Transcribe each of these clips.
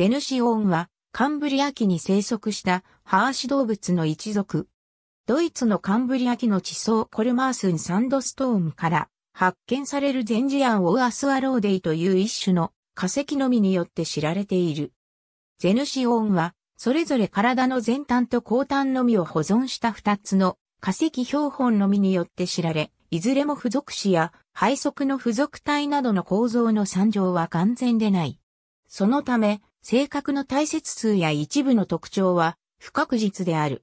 ゼヌシオンは、カンブリア紀に生息したハーシ動物の一族。ドイツのカンブリア紀の地層コルマースンサンドストームから発見されるゼンジアンオーアスワローデイという一種の化石のみによって知られている。ゼヌシオンは、それぞれ体の前端と後端のみを保存した二つの化石標本のみによって知られ、いずれも付属子や配側の付属体などの構造の参上は完全でない。そのため、性格の大切数や一部の特徴は不確実である。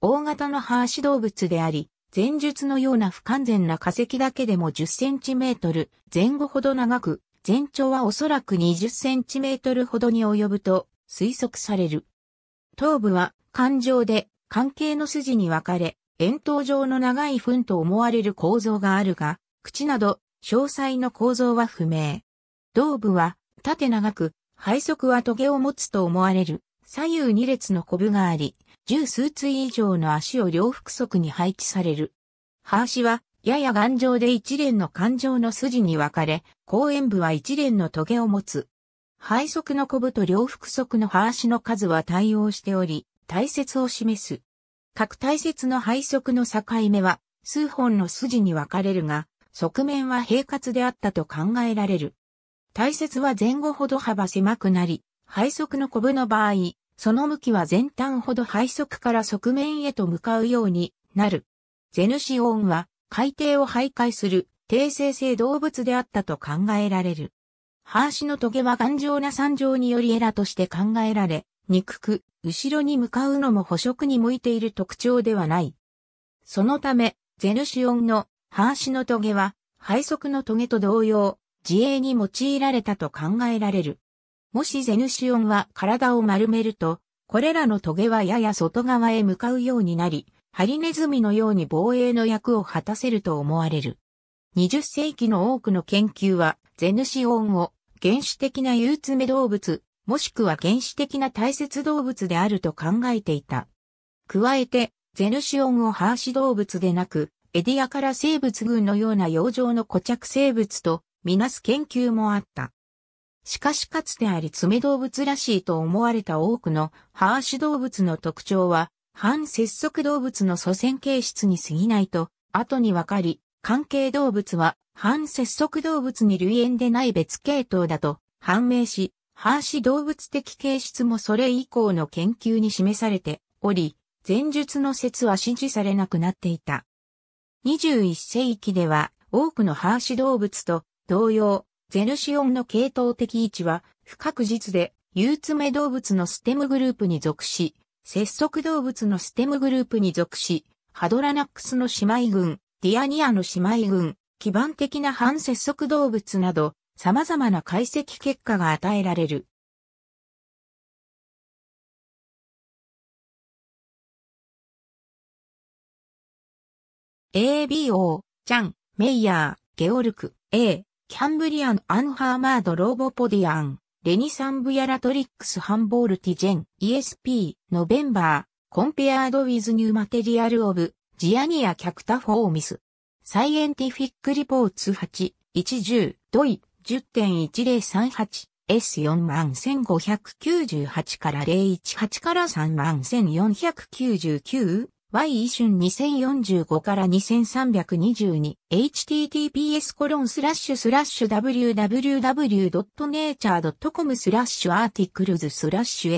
大型のハーシ動物であり、前述のような不完全な化石だけでも10センチメートル前後ほど長く、全長はおそらく20センチメートルほどに及ぶと推測される。頭部は環状で関係の筋に分かれ、円筒状の長い糞と思われる構造があるが、口など詳細の構造は不明。胴部は縦長く背側はトゲを持つと思われる左右2列のコブがあり、十数対以上の足を両腹側に配置される。歯足はやや頑丈で一連の環状の筋に分かれ、後円部は一連の棘を持つ。背側のコブと両腹側の歯足の数は対応しており、大切を示す。各大切の背側の境目は数本の筋に分かれるが、側面は平滑であったと考えられる。体節は前後ほど幅狭くなり、背側のコブの場合、その向きは前端ほど背側から側面へと向かうようになる。ゼヌシオンは海底を徘徊する低生性動物であったと考えられる。ハーシの棘は頑丈な山上によりエラとして考えられ、憎く、後ろに向かうのも捕食に向いている特徴ではない。そのため、ゼヌシオンのハーシの棘は、背側の棘と同様、自衛に用いられたと考えられる。もしゼヌシオンは体を丸めると、これらの棘はやや外側へ向かうようになり、ハリネズミのように防衛の役を果たせると思われる。20世紀の多くの研究は、ゼヌシオンを原始的な憂鬱目動物、もしくは原始的な大切動物であると考えていた。加えて、ゼヌシオンをハーシ動物でなく、エディアから生物群のような洋上の固着生物とみなす研究もあった。しかしかつてあり爪動物らしいと思われた多くのハーシュ動物の特徴は、反節足動物の祖先形質に過ぎないと、後にわかり、関係動物は反節足動物に類縁でない別系統だと判明し、ハーシ動物的形質もそれ以降の研究に示されており、前述の説は支持されなくなっていた。21世紀では多くのハーシ動物と同様、ゼヌシオンの系統的位置は不確実で、有爪動物のステムグループに属し、節足動物のステムグループに属し、ハドラナックスの姉妹群、ディアニアの姉妹群、基盤的な反節足動物など、様々な解析結果が与えられる。ABO、チャン、メイヤー、ゲオルク、A、キャンブリアン・アンハーマード・ローボポディアン、レニサンブ・ヤラトリックス・ハンボール・ティジェン、ESP、ノベンバー、コンペアード・ウィズ・ニュー・マテリアル・オブ、ジアニア・キャクタ・フォーミス。サイエンティフィック・リポーツ8、110、ドイ、10.1038、S41598 から018から31499、y 一瞬2045から 2322https コロンスラッシュスラッシュ www.nature.com スラッシュアーティクルズスラッシュ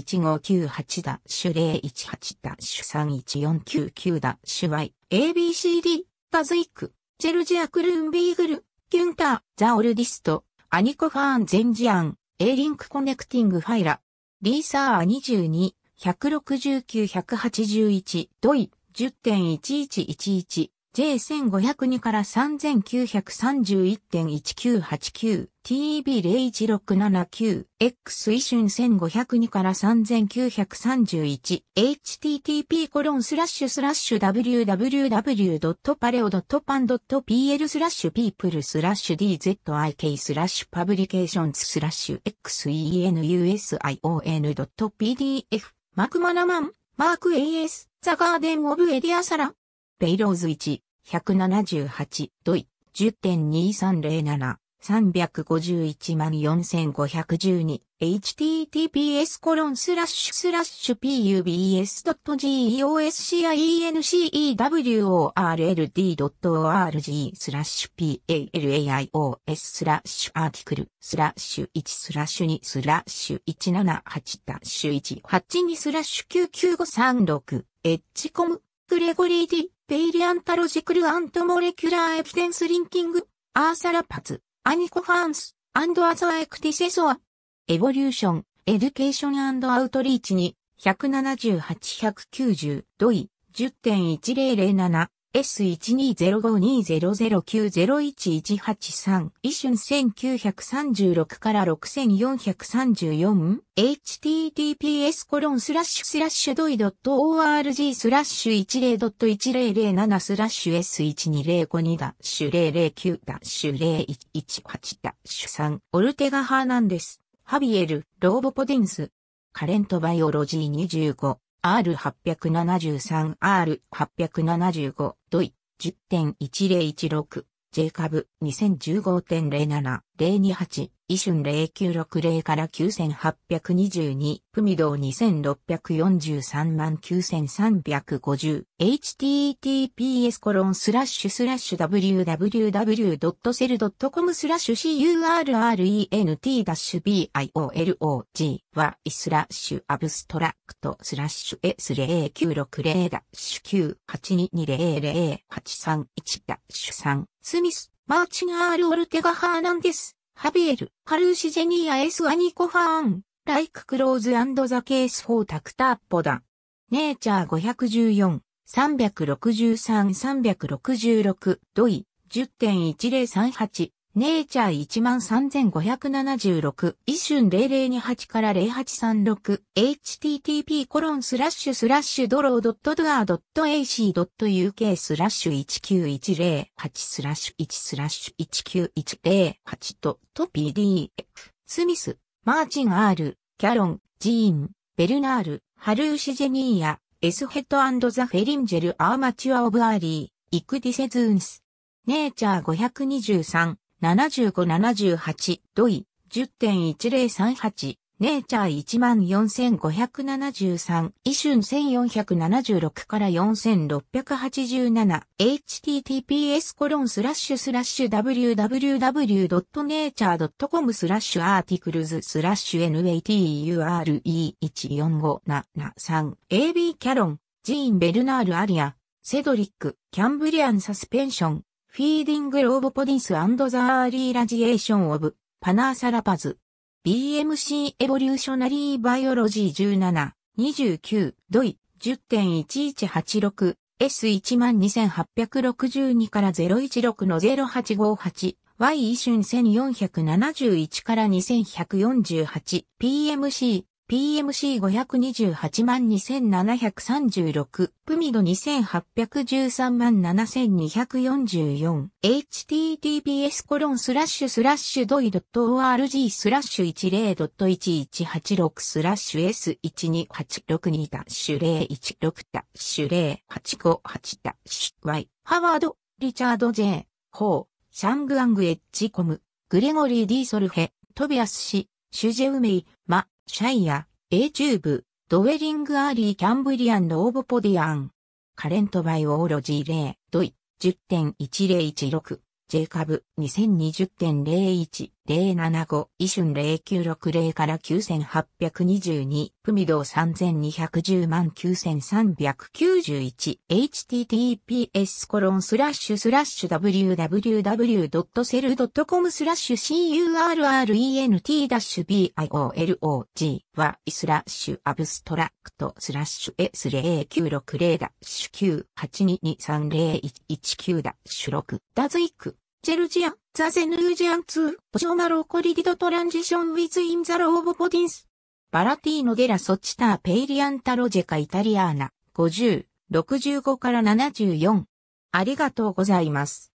S41598 ダッシュ018ダッシュ31499ダッシュ y abcd カズイックジェルジアクルーンビーグルキュンターザオルディストアニコファーンゼンジアン A リンクコネクティングファイラリーサー22 169-181、ドイ、10.1111、J1502 から3931.1989、TEB01679、X イシュン1502から3931、http コロンスラッシュスラッシュ www.paleo.pan.pl スラッシュ people スラッシュ dzik スラッシュ publications スラッシュ xenusion.pdf マクマナマン、マーク AS、ザ・ガーデン・オブ・エディア・サラ。ベイローズ1、178、ドイ、10.2307。351万 4512https コロンスラッシュスラッシュ pubs.geoscienceworld.org スラッシュ palaios スラッシュアーティクルスラッシュ1スラッシュ2スラッシュ178ダッシュ182スラッシュ99536エッジコムグレゴリーディペイリアンタロジクルアントモレキュラーエピデンスリンキングアーサラパツアニコファンス、アンドアザーエクティセソア、エボリューション、エデュケーションアウトリーチに、178-190、ドイ、10.1007 s 1 2 0 5 2 0 0 9 0 1 1 8 3一イ1936から6434 https コロンスラッシュスラッシュドイドット org スラッシュ10 1007スラッシュ S1205 ダッシュ009ダッシュ0118ダッシュ3オルテガ・ハーナンデスハビエル・ローボポデンスカレントバイオロジー25 R873、R875、ドイ、10.1016。J ェイカブ2015.07-028、イシュン0960から9822、プミドー2643 9350、https コロンスラッシュスラッシュ www.cell.com スラッシュ current-biolog はイスラッシュアブストラクトスラッシュ S0960-982200831-3 スミス、マーチン・アール・オルテガ・ハーナンデス、ハビエル、カルーシ・ジェニア・エス・アニコ・ファーン、ライク・クローズ・アンド・ザ・ケース・フォー・タクター・ポダ。ネイチャー514、363、366、ドイ、10.1038、ネイチャー13576、一瞬0028から0836、http コロンスラッシュスラッシュドロードットドアドット AC.UK スラッシュ19108スラッシュ1スラッシュ19108と、と PDF、スミス、マーチン R、キャロン、ジーン、ベルナール、ハルーシジェニーヤ、エスヘッドザ・フェリンジェル・アーマチュア・オブ・アーリー、イクディセズーンス。ネイチャー523、7578、ドイ、10.1038、ネイチャー14573、イシュン1476から4687、https コロンスラッシュスラッシュ www.nature.com スラッシュアーティクルズスラッシュ nature14573、ab キャロン、ジーン・ベルナール・アリア、セドリック、キャンブリアン・サスペンション、フィーディング・ローボポディス・アンド・ザ・アーリー・ラジエーション・オブ・パナーサラパズ。BMC エボリューショナリー・バイオロジー17、29、ドイ、10.1186、S12862 から016の0858、Y 一瞬1471から2148、PMC PMC528 万2736、プミド2813万7244、https コロンスラッシュスラッシュドイドット org スラッシュ10.1186スラッシュ S12862 ダッシュ016ダッシュ0858ダッシュ Y、ハワード、リチャード J、ホー、シャングアングエッジコム、グレゴリー・ディーソルヘ、トビアス氏、シュジェウメイ、マ、シャイア、A チューブ、ドウェリングアーリーキャンブリアンドオーボポディアン。カレントバイオーロジーイ、ドイ、10.1016、ジェイカブ、2020.01。075、イシュン0960から9822、プミド3210万9391、https コロンスラッシュスラッシュ www.cell.com スラッシュ current-biolog はイスラッシュアブストラクトスラッシュ S0960-982230119-6 ダズイクチェルジア、ザ・セヌージアン2、ポショマロコリディド・トランジション・ウィズ・イン・ザ・ローボ・ポディンス。バラティーノ・デラ・ソチター・ペイリアンタ・ロジェカ・イタリアーナ、50、65から74。ありがとうございます。